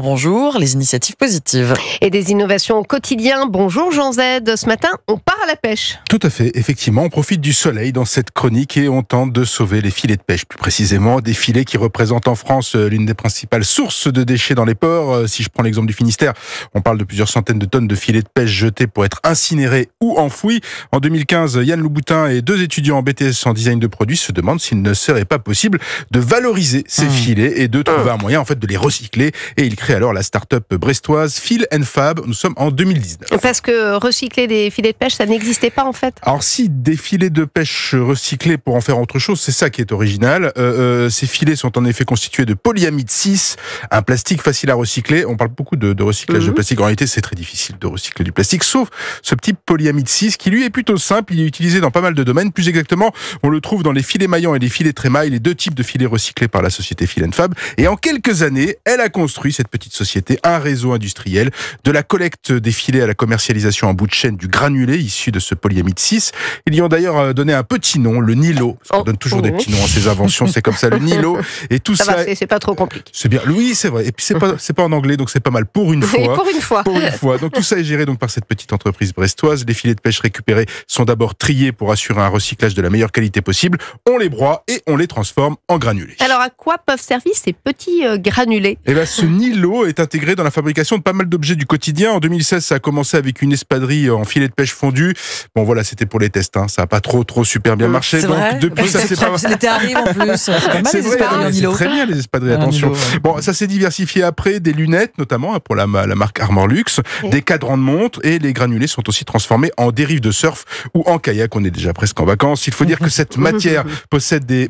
bonjour, les initiatives positives. Et des innovations au quotidien. Bonjour Jean Z, ce matin, on part à la pêche. Tout à fait, effectivement, on profite du soleil dans cette chronique et on tente de sauver les filets de pêche. Plus précisément, des filets qui représentent en France euh, l'une des principales sources de déchets dans les ports. Euh, si je prends l'exemple du Finistère, on parle de plusieurs centaines de tonnes de filets de pêche jetés pour être incinérés ou enfouis. En 2015, Yann Louboutin et deux étudiants en BTS en design de produits se demandent s'il ne serait pas possible de valoriser ces mmh. filets et de mmh. trouver un moyen en fait de les recycler et crée alors la start-up brestoise Phil Fab. Nous sommes en 2019. Parce que recycler des filets de pêche, ça n'existait pas en fait. Alors si des filets de pêche recyclés pour en faire autre chose, c'est ça qui est original. Euh, euh ces filets sont en effet constitués de polyamide 6, un plastique facile à recycler. On parle beaucoup de, recyclage de mhm. plastique. En réalité, c'est très difficile de recycler du plastique, sauf ce petit polyamide 6 qui lui est plutôt simple. Il est utilisé dans pas mal de domaines. Plus exactement, on le trouve dans les filets maillants et les filets trémailles, les deux types de filets recyclés par la société Fab. Et en quelques années, elle a construit cette Petite société, un réseau industriel, de la collecte des filets à la commercialisation en bout de chaîne du granulé issu de ce polyamide 6. Ils lui ont d'ailleurs euh, donné un petit nom, le Nilo. on oh. donne toujours des petits noms à ces oh. inventions, c'est comme ça, le Nilo. Et tout ça, c'est pas trop compliqué. C'est bien. Oui, c'est vrai. Et puis c'est pas, pas en anglais, donc c'est pas mal pour une fois. pour une fois. Pour une fois. Donc tout ça est géré donc par cette petite entreprise brestoise. Les filets de pêche récupérés sont d'abord triés pour assurer un recyclage de la meilleure qualité possible. On les broie et on les transforme en granulés. Alors à quoi peuvent servir ces petits euh, granulés Eh bien ce l'eau est intégrée dans la fabrication de pas mal d'objets du quotidien. En 2016, ça a commencé avec une espadrille en filet de pêche fondu. Bon, voilà, c'était pour les tests. Hein. Ça n'a pas trop, trop super bien mm, marché. Donc, vrai depuis, ça s'est pas. en plus. très bien les espadrilles. Ah, attention. Bon, ça s'est diversifié après des lunettes, notamment hein, pour la, la marque Armor Luxe, des cadrans de montre et les granulés sont aussi transformés en dérive de surf ou en kayak. On est déjà presque en vacances. Il faut dire que cette matière possède des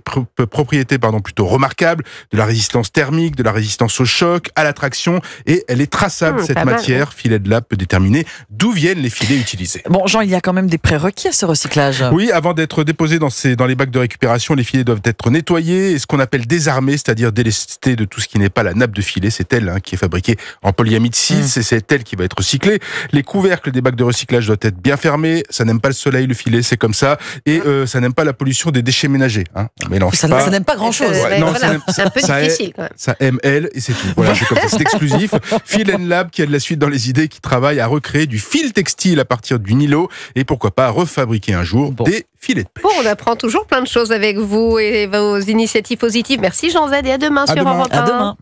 propriétés, pardon, plutôt remarquables, de la résistance thermique, de la résistance au choc, à la attraction et elle est traçable. Hum, cette matière, filet de la peut déterminer d'où viennent les filets utilisés. Bon, Jean, il y a quand même des prérequis à ce recyclage. Oui, avant d'être déposé dans, ces, dans les bacs de récupération, les filets doivent être nettoyés et ce qu'on appelle désarmés, c'est-à-dire délestés de tout ce qui n'est pas la nappe de filet. C'est elle hein, qui est fabriquée en polyamide 6 et hum. c'est elle qui va être recyclée. Les couvercles des bacs de recyclage doivent être bien fermés. Ça n'aime pas le soleil, le filet, c'est comme ça. Et ah. euh, ça n'aime pas la pollution des déchets ménagers. Hein. On mélange ça, n'aime pas grand-chose. Ouais, voilà. ça, même. ça, aime, elle et c'est tout. c'est c'est exclusif. Fil Lab qui a de la suite dans les idées, qui travaille à recréer du fil textile à partir du Nilo et pourquoi pas refabriquer un jour des filets de pêche. Bon, on apprend toujours plein de choses avec vous et vos initiatives positives. Merci Jean Z et à demain sur Europe 1. À demain.